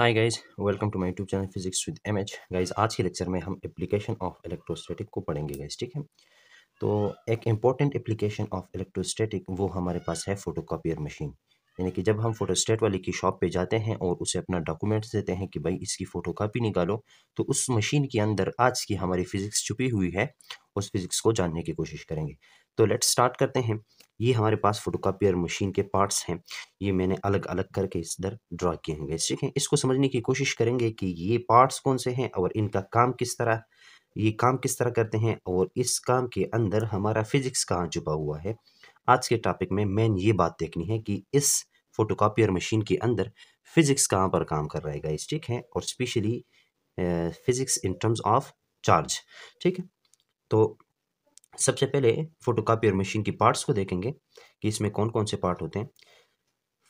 hi guys welcome to my YouTube channel physics with MH guys आज के lecture में हम एप्लीकेशन ऑफ इलेक्ट्रोस्टैटिक को पढ़ेंगे गाइज ठीक है तो एक इम्पॉर्टेंट एप्लीकेशन ऑफ इलेक्ट्रोस्टैटिक वो हमारे पास है फोटोकॉपियर मशीन यानी कि जब हम फ़ोटोस्टेट वाले की शॉप पे जाते हैं और उसे अपना डॉक्यूमेंट्स देते हैं कि भाई इसकी फ़ोटो कापी निकालो तो उस मशीन के अंदर आज की हमारी फ़िज़िक्स छुपी हुई है उस फिज़िक्स को जानने की कोशिश करेंगे तो लेट स्टार्ट करते हैं ये हमारे पास और मशीन के पार्ट्स हैं ये मैंने अलग अलग करके इस दर ड्रा किए हैं ठीक है इसको समझने की कोशिश करेंगे कि ये पार्ट्स कौन से हैं और इनका काम किस तरह ये काम किस तरह करते हैं और इस काम के अंदर हमारा फिजिक्स कहाँ छुपा हुआ है आज के टॉपिक में मेन ये बात देखनी है कि इस फोटोकॉपियर मशीन के अंदर फिज़िक्स कहाँ पर काम कर रहा है गाइस ठीक है और specially physics in terms of charge ठीक है तो सबसे पहले फोटोकॉपियर मशीन की पार्ट्स को देखेंगे कि इसमें कौन कौन से पार्ट होते हैं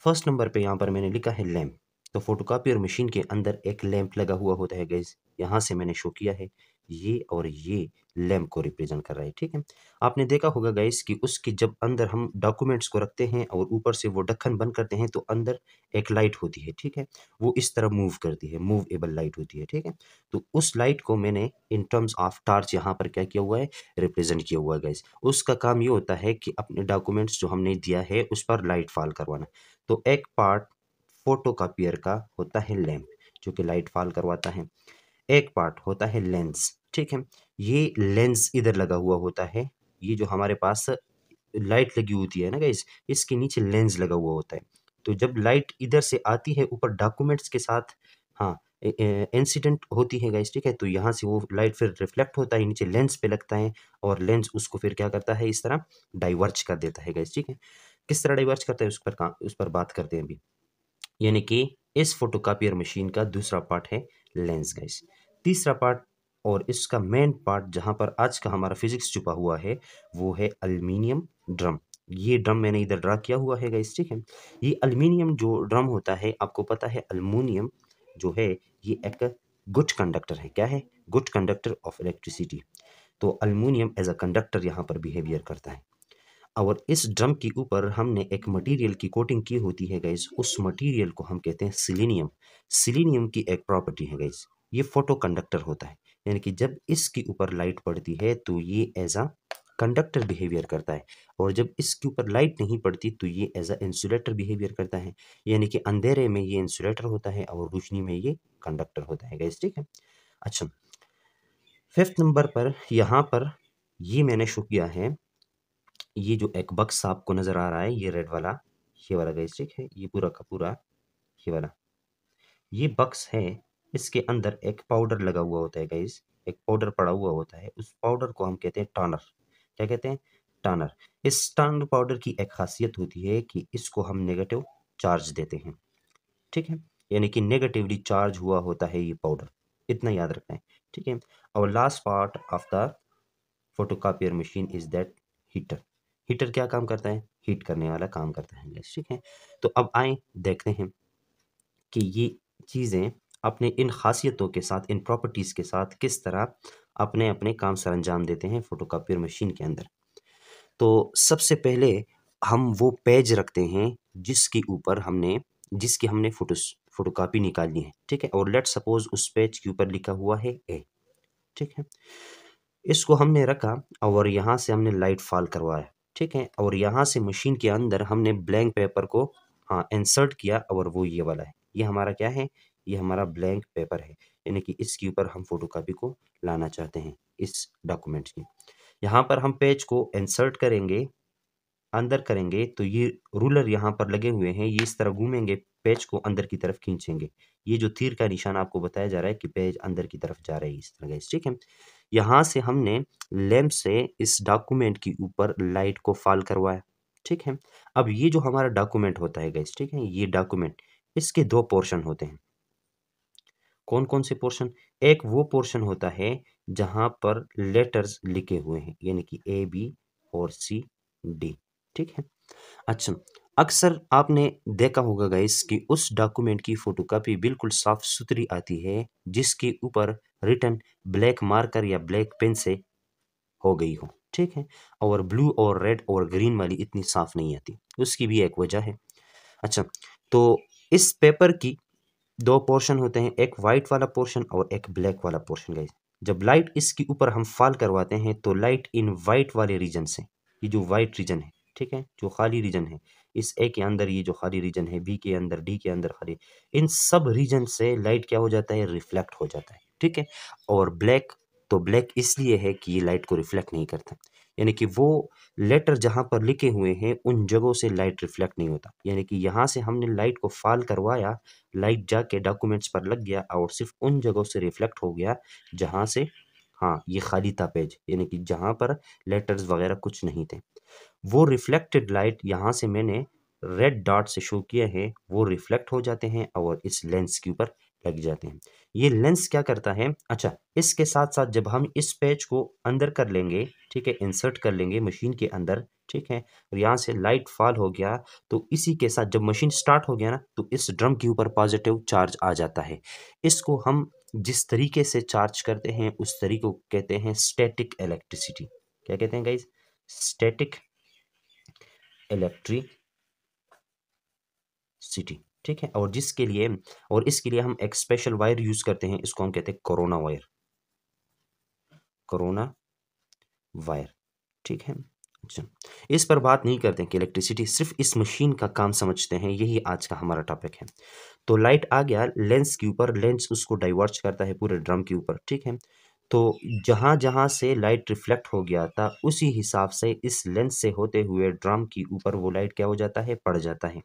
फर्स्ट नंबर पे यहाँ पर मैंने लिखा है लैम्प तो फोटोकॉपियर मशीन के अंदर एक लैम्प लगा हुआ होता है गैस यहाँ से मैंने शो किया है ये और ये लैम्प को रिप्रेजेंट कर रहा है ठीक है आपने देखा होगा गाइस कि उसकी जब अंदर हम डॉक्यूमेंट्स को रखते हैं और ऊपर से वो ढक्कन बंद करते हैं तो अंदर एक लाइट होती है ठीक है वो इस तरह मूव करती है मूवेबल लाइट होती है ठीक है तो उस लाइट को मैंने इन टर्म्स ऑफ टार्च यहाँ पर क्या किया हुआ है रिप्रेजेंट किया हुआ है गाइस उसका काम ये होता है कि अपने डॉक्यूमेंट्स जो हमने दिया है उस पर लाइट फॉल करवाना तो एक पार्ट फोटो कापियर का होता है लैम्प जो कि लाइट फॉल करवाता है एक पार्ट होता है लेंस ठीक है ये लेंस इधर लगा हुआ होता है ये जो हमारे पास लाइट लगी होती है ना गाइस इसके नीचे लेंस लगा हुआ होता है तो जब लाइट इधर से आती है ऊपर डॉक्यूमेंट्स के साथ हाँ इंसिडेंट होती है गाइस ठीक है तो यहाँ से वो लाइट फिर रिफ्लेक्ट होता है नीचे लेंस पे लगता है और लेंस उसको फिर क्या करता है इस तरह डाइवर्ज कर देता है गाइस ठीक है किस तरह डाइवर्ज करता है उस पर का उस पर बात करते हैं अभी यानी कि इस फोटोकॉपियर मशीन का दूसरा पार्ट है लेंस गाइस तीसरा पार्ट और इसका मेन पार्ट जहाँ पर आज का हमारा फिजिक्स छुपा हुआ है वो है अल्मीनियम ड्रम ये ड्रम मैंने इधर ड्रा किया हुआ है गाइस ठीक है ये अल्मीनियम जो ड्रम होता है आपको पता है अल्मोनियम जो है ये एक गुड कंडक्टर है क्या है गुड कंडक्टर ऑफ इलेक्ट्रिसिटी तो अल्मोनियम एज अ कंडक्टर यहाँ पर बिहेवियर करता है और इस ड्रम के ऊपर हमने एक मटेरियल की कोटिंग की होती है गैस उस मटेरियल को हम कहते हैं सिलीनियम सिलीनियम की एक प्रॉपर्टी है गैस ये फोटो कंडक्टर होता है यानी कि जब इसके ऊपर लाइट पड़ती है तो ये एज आ कंडक्टर बिहेवियर करता है और जब इसके ऊपर लाइट नहीं पड़ती तो ये एज अ इंसुलेटर बिहेवियर करता है यानी कि अंधेरे में ये इंसुलेटर होता है और रोशनी में ये कंडक्टर होता है गैस ठीक है अच्छा फिफ्थ नंबर पर यहाँ पर ये मैंने शो किया है ये जो एक बक्स आपको नज़र आ रहा है ये रेड वाला ये वाला गैस ठीक है ये पूरा का पूरा ये वाला ये बक्स है इसके अंदर एक पाउडर लगा हुआ होता है गाइस एक पाउडर पड़ा हुआ होता है उस पाउडर को हम कहते हैं टॉनर क्या कहते हैं टॉनर इस टॉनर पाउडर की एक खासियत होती है कि इसको हम नेगेटिव चार्ज देते हैं ठीक है यानी कि नेगेटिवली चार्ज हुआ होता है ये पाउडर इतना याद रखना है ठीक है और last part of the photocopier machine is that heater heater क्या काम करता है हीट करने वाला काम करता है ठीक है तो अब आए देखते हैं कि ये चीज़ें अपने इन खासियतों के साथ इन प्रॉपर्टीज़ के साथ किस तरह अपने अपने काम सर अंजाम देते हैं और मशीन के अंदर तो सबसे पहले हम वो पेज रखते हैं जिसके ऊपर हमने जिसकी हमने फोटो फोटोकॉपी निकाली है ठीक है और लेट सपोज उस पेज के ऊपर लिखा हुआ है ए ठीक है इसको हमने रखा और यहाँ से हमने लाइट फॉल करवाया ठीक है और यहाँ से मशीन के अंदर हमने ब्लैंक पेपर को हाँ इंसर्ट किया और वो ये वाला है ये हमारा क्या है ये हमारा ब्लैंक पेपर है यानी कि इसके ऊपर हम फोटोकॉपी को लाना चाहते हैं इस डॉक्यूमेंट की यहाँ पर हम पेज को इंसर्ट करेंगे अंदर करेंगे तो ये रूलर यहाँ पर लगे हुए हैं ये इस तरह घूमेंगे पेज को अंदर की तरफ खींचेंगे ये जो तीर का निशान आपको बताया जा रहा है कि पेज अंदर की तरफ जा रही है इस तरह का ठीक है यहाँ से हमने लैम्प से इस डॉक्यूमेंट के ऊपर लाइट को फॉल करवाया ठीक है अब ये जो हमारा डॉक्यूमेंट होता है गैस ठीक है ये डॉक्यूमेंट इसके दो पोर्शन होते हैं कौन कौन से पोर्शन एक वो पोर्शन होता है जहाँ पर लेटर्स लिखे हुए हैं यानी कि ए बी और सी डी ठीक है अच्छा अक्सर आपने देखा होगा गाइस कि उस डॉक्यूमेंट की फोटोकॉपी बिल्कुल साफ सुथरी आती है जिसके ऊपर रिटर्न ब्लैक मार्कर या ब्लैक पेन से हो गई हो ठीक है और ब्लू और रेड और ग्रीन वाली इतनी साफ नहीं आती उसकी भी एक वजह है अच्छा तो इस पेपर की दो पोर्शन होते हैं एक वाइट वाला पोर्शन और एक ब्लैक वाला पोर्शन गाइज जब लाइट इसके ऊपर हम फॉल करवाते हैं तो लाइट इन वाइट वाले रीजन से ये जो वाइट रीजन है ठीक है जो खाली रीजन है इस ए के अंदर ये जो खाली रीजन है बी के अंदर डी के अंदर खाली इन सब रीजन से लाइट क्या हो जाता है रिफ्लेक्ट हो जाता है ठीक है और ब्लैक तो ब्लैक इसलिए है कि ये लाइट को रिफ्लेक्ट नहीं करता यानी कि वो लेटर जहाँ पर लिखे हुए हैं उन जगहों से लाइट रिफ्लेक्ट नहीं होता यानी कि यहाँ से हमने लाइट को फॉल करवाया लाइट जाके डॉक्यूमेंट्स पर लग गया और सिर्फ उन जगहों से रिफ्लेक्ट हो गया जहाँ से हाँ ये खाली था पेज यानी कि जहाँ पर लेटर्स वगैरह कुछ नहीं थे वो रिफ्लेक्टेड लाइट यहाँ से मैंने रेड डॉट से शो किया है वो रिफ्लेक्ट हो जाते हैं और इस लेंस के ऊपर लग जाते हैं ये लेंस क्या करता है अच्छा इसके साथ साथ जब हम इस पेज को अंदर कर लेंगे ठीक है इंसर्ट कर लेंगे मशीन के अंदर ठीक है और यहाँ से लाइट फॉल हो गया तो इसी के साथ जब मशीन स्टार्ट हो गया ना तो इस ड्रम के ऊपर पॉजिटिव चार्ज आ जाता है इसको हम जिस तरीके से चार्ज करते हैं उस तरीके को कहते हैं स्टैटिक इलेक्ट्रिसिटी क्या कहते हैं गाइज स्टैटिक इलेक्ट्रिसिटी ठीक है और जिसके लिए और इसके लिए हम एक स्पेशल वायर यूज़ करते हैं इसको हम कहते हैं कोरोना वायर कोरोना वायर ठीक है अच्छा इस पर बात नहीं करते कि इलेक्ट्रिसिटी सिर्फ इस मशीन का काम समझते हैं यही आज का हमारा टॉपिक है तो लाइट आ गया लेंस के ऊपर लेंस उसको डाइवर्ट करता है पूरे ड्रम के ऊपर ठीक है तो जहाँ जहाँ से लाइट रिफ्लेक्ट हो गया था उसी हिसाब से इस लेंस से होते हुए ड्रम के ऊपर वो लाइट क्या हो जाता है पड़ जाता है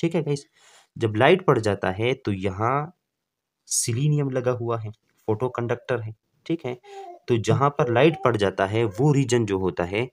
ठीक है गाइस जब लाइट पड़ जाता है तो यहाँ सिलीनियम लगा हुआ है फोटो कंडक्टर है ठीक है तो जहाँ पर लाइट पड़ जाता है वो रीजन जो होता है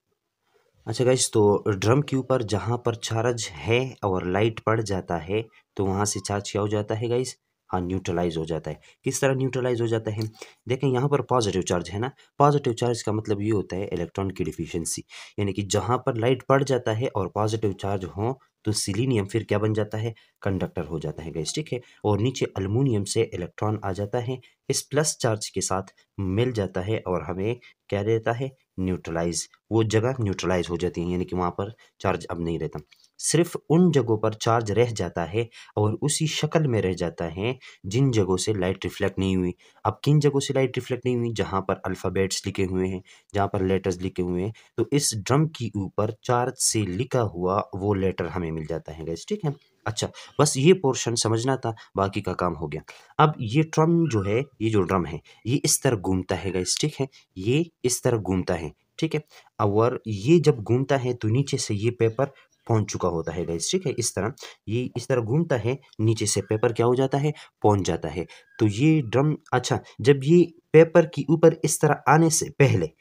अच्छा गाइस तो ड्रम के ऊपर जहाँ पर चार्ज है और लाइट पड़ जाता है तो वहाँ से चार्ज क्या हो जाता है गाइस हाँ न्यूट्रलाइज हो जाता है किस तरह न्यूट्रलाइज हो जाता है देखें यहाँ पर पॉजिटिव चार्ज है ना पॉजिटिव चार्ज का मतलब ये होता है इलेक्ट्रॉन की डिफिशियंसी यानी कि जहाँ पर लाइट पड़ जाता है और पॉजिटिव चार्ज हो तो सिलीनियम फिर क्या बन जाता है कंडक्टर हो जाता है गैस ठीक है और नीचे अलमोनियम से इलेक्ट्रॉन आ जाता है इस प्लस चार्ज के साथ मिल जाता है और हमें क्या देता है न्यूट्रलाइज वो जगह न्यूट्रलाइज हो जाती है यानी कि वहाँ पर चार्ज अब नहीं रहता सिर्फ उन जगहों पर चार्ज रह जाता है और उसी शक्ल में रह जाता है जिन जगहों से लाइट रिफ्लेक्ट नहीं हुई अब किन जगहों से लाइट रिफ्लेक्ट नहीं हुई जहाँ पर अल्फ़ाबेट्स लिखे हुए हैं जहाँ पर लेटर्स लिखे हुए हैं तो इस ड्रम के ऊपर चार्ज से लिखा हुआ वो लेटर हमें मिल जाता है गैस ठीक है अच्छा बस ये पोर्शन समझना था बाकी का काम हो गया अब ये ड्रम जो है ये जो ड्रम है ये इस तरह घूमता है गैस ठीक है ये इस तरह घूमता है ठीक है और ये जब घूमता है तो नीचे से ये पेपर पहुंच चुका होता है गैस ठीक है इस तरह ये इस तरह घूमता है नीचे से पेपर क्या हो जाता है पहुंच जाता है तो ये ड्रम अच्छा जब ये पेपर के ऊपर इस तरह आने से पहले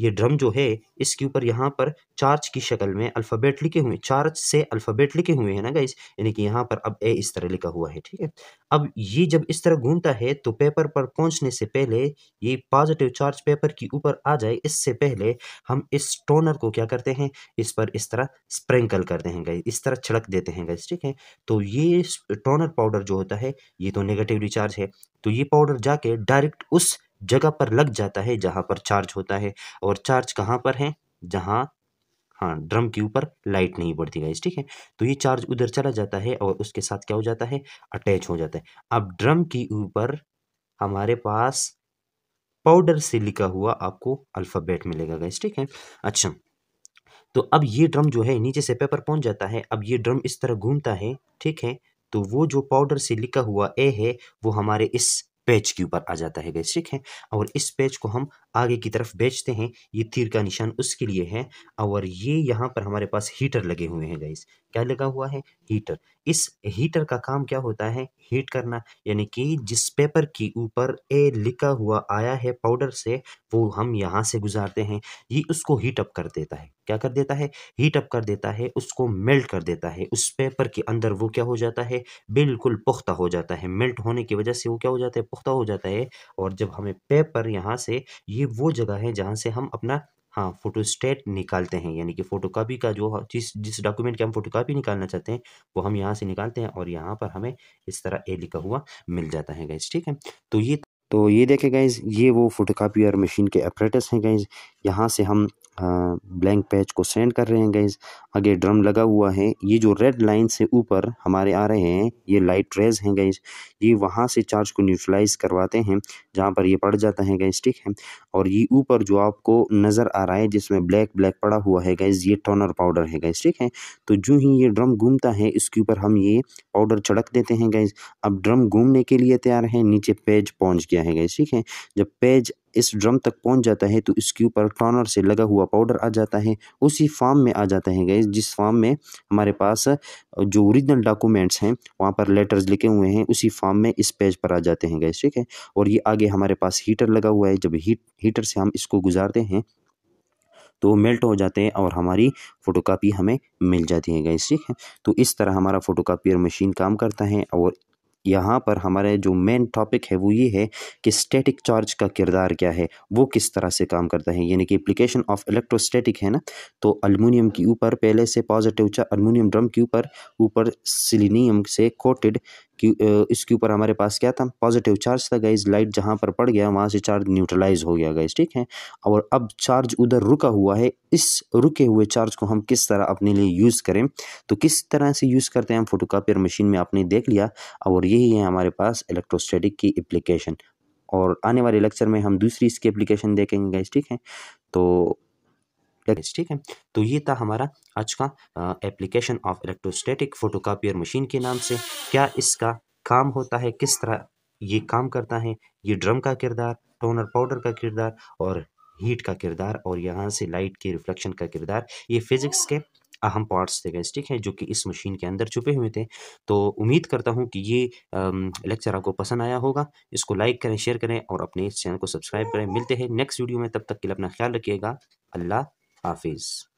ये ड्रम जो है इसके ऊपर यहाँ पर चार्ज की शक्ल में अल्फ़ाबेट लिखे हुए चार्ज से अल्फ़ाबेट लिखे हुए हैं ना गाइस यानी कि यहाँ पर अब ए इस तरह लिखा हुआ है ठीक है अब ये जब इस तरह घूमता है तो पेपर पर पहुँचने से पहले ये पॉजिटिव चार्ज पेपर के ऊपर आ जाए इससे पहले हम इस टोनर को क्या करते हैं इस पर इस तरह स्प्रिंकल करते हैं गाइस इस तरह छिड़क देते हैं गाइस ठीक है तो ये टोनर पाउडर जो होता है ये तो नेगेटिवली चार्ज है तो ये पाउडर जाके डायरेक्ट उस जगह पर लग जाता है जहाँ पर चार्ज होता है और चार्ज कहाँ पर है जहाँ हाँ ड्रम के ऊपर लाइट नहीं पड़ती गाइस ठीक है तो ये चार्ज उधर चला जाता है और उसके साथ क्या हो जाता है अटैच हो जाता है अब ड्रम के ऊपर हमारे पास पाउडर से लिखा हुआ आपको अल्फ़ाबेट मिलेगा गाइस ठीक है अच्छा तो अब ये ड्रम जो है नीचे से पेपर पहुंच जाता है अब ये ड्रम इस तरह घूमता है ठीक है तो वो जो पाउडर से लिखा हुआ ए है वो हमारे इस पेज के ऊपर आ जाता है गैस ठीक है और इस पेज को हम आगे की तरफ बेचते हैं ये तीर का निशान उसके लिए है और ये यहाँ पर हमारे पास हीटर लगे हुए हैं गाइस क्या लगा हुआ है हीटर इस हीटर का काम क्या होता है हीट करना यानी कि जिस पेपर के ऊपर ए लिखा हुआ आया है पाउडर से वो हम यहाँ से गुजारते हैं ये उसको हीट अप कर देता है क्या कर देता है हीट अप कर देता है उसको मेल्ट कर देता है उस पेपर के अंदर वो क्या हो जाता है बिल्कुल पुख्ता हो जाता है मेल्ट होने की वजह से वो क्या हो जाता है पुख्ता हो जाता है और जब हमें पेपर यहाँ से ये ये वो जगह है जहाँ से हम अपना हाँ फोटोस्टेट निकालते हैं यानी कि फोटो का जो जिस जिस डॉक्यूमेंट का हम फोटोकॉपी निकालना चाहते हैं वो हम यहाँ से निकालते हैं और यहाँ पर हमें इस तरह ए लिखा हुआ मिल जाता है गैस ठीक है तो ये तो ये देखें गाइज ये वो और मशीन के अप्रेटस हैं गाइज यहाँ से हम ब्लैंक पेज को सेंड कर रहे हैं गैस आगे ड्रम लगा हुआ है ये जो रेड लाइन से ऊपर हमारे आ रहे हैं ये लाइट रेज हैं गैस ये वहाँ से चार्ज को न्यूट्रलाइज करवाते हैं जहाँ पर ये पड़ जाता है गैस ठीक है और ये ऊपर जो आपको नज़र आ रहा है जिसमें ब्लैक ब्लैक पड़ा हुआ है गैस ये टोनर पाउडर है गैस ठीक है तो जो ही ये ड्रम घूमता है इसके ऊपर हम ये पाउडर छड़क देते हैं गैस अब ड्रम घूमने के लिए तैयार है नीचे पेज पहुँच गया है गैस ठीक है जब पेज इस ड्रम तक पहुंच जाता है तो इसके ऊपर टॉनर से लगा हुआ पाउडर आ जाता है उसी फार्म में आ जाता है गैस जिस फार्म में हमारे पास जो ओरिजिनल डॉक्यूमेंट्स हैं वहाँ पर लेटर्स लिखे हुए हैं उसी फार्म में इस पेज पर आ जाते हैं गैस ठीक है और ये आगे हमारे पास हीटर लगा हुआ है जब हीट हीटर से हम इसको गुजारते हैं तो मेल्ट हो जाते हैं और हमारी फ़ोटोकॉपी हमें मिल जाती है गैस ठीक है तो इस तरह हमारा फ़ोटोकॉपियर मशीन काम करता है और यहाँ पर हमारे जो मेन टॉपिक है वो ये है कि स्टैटिक चार्ज का किरदार क्या है वो किस तरह से काम करता है यानी कि एप्लीकेशन ऑफ इलेक्ट्रोस्टैटिक है ना तो अलमोनियम के ऊपर पहले से पॉजिटिव चार्ज अलमोनियम ड्रम के ऊपर ऊपर सिलीनियम से कोटेड क्यों इसके ऊपर हमारे पास क्या था पॉजिटिव चार्ज था गाइज लाइट जहाँ पर पड़ गया वहाँ से चार्ज न्यूट्रलाइज हो गया गाइज ठीक है और अब चार्ज उधर रुका हुआ है इस रुके हुए चार्ज को हम किस तरह अपने लिए यूज़ करें तो किस तरह से यूज़ करते हैं हम फोटोकॉपियर मशीन में आपने देख लिया और यही है हमारे पास इलेक्ट्रोस्टेटिक की एप्लीकेशन और आने वाले लेक्चर में हम दूसरी इसकी एप्लीकेशन देखेंगे गाइज ठीक है तो ठीक है तो ये था हमारा आज का application of electrostatic photocopier machine के नाम से क्या इसका काम होता है किस तरह ये काम करता है ये ड्रम का किरदार टोनर पाउडर का किरदार और हीट का किरदार और यहाँ से लाइट के रिफ्लेक्शन का किरदार ये फिज़िक्स के अहम पार्ट्स थे गैस ठीक है जो कि इस मशीन के अंदर छुपे हुए थे तो उम्मीद करता हूँ कि ये लेक्चर आपको पसंद आया होगा इसको लाइक करें शेयर करें और अपने इस चैनल को सब्सक्राइब करें मिलते हैं नेक्स्ट वीडियो में तब तक के लिए अपना ख्याल रखिएगा अल्लाह hafiz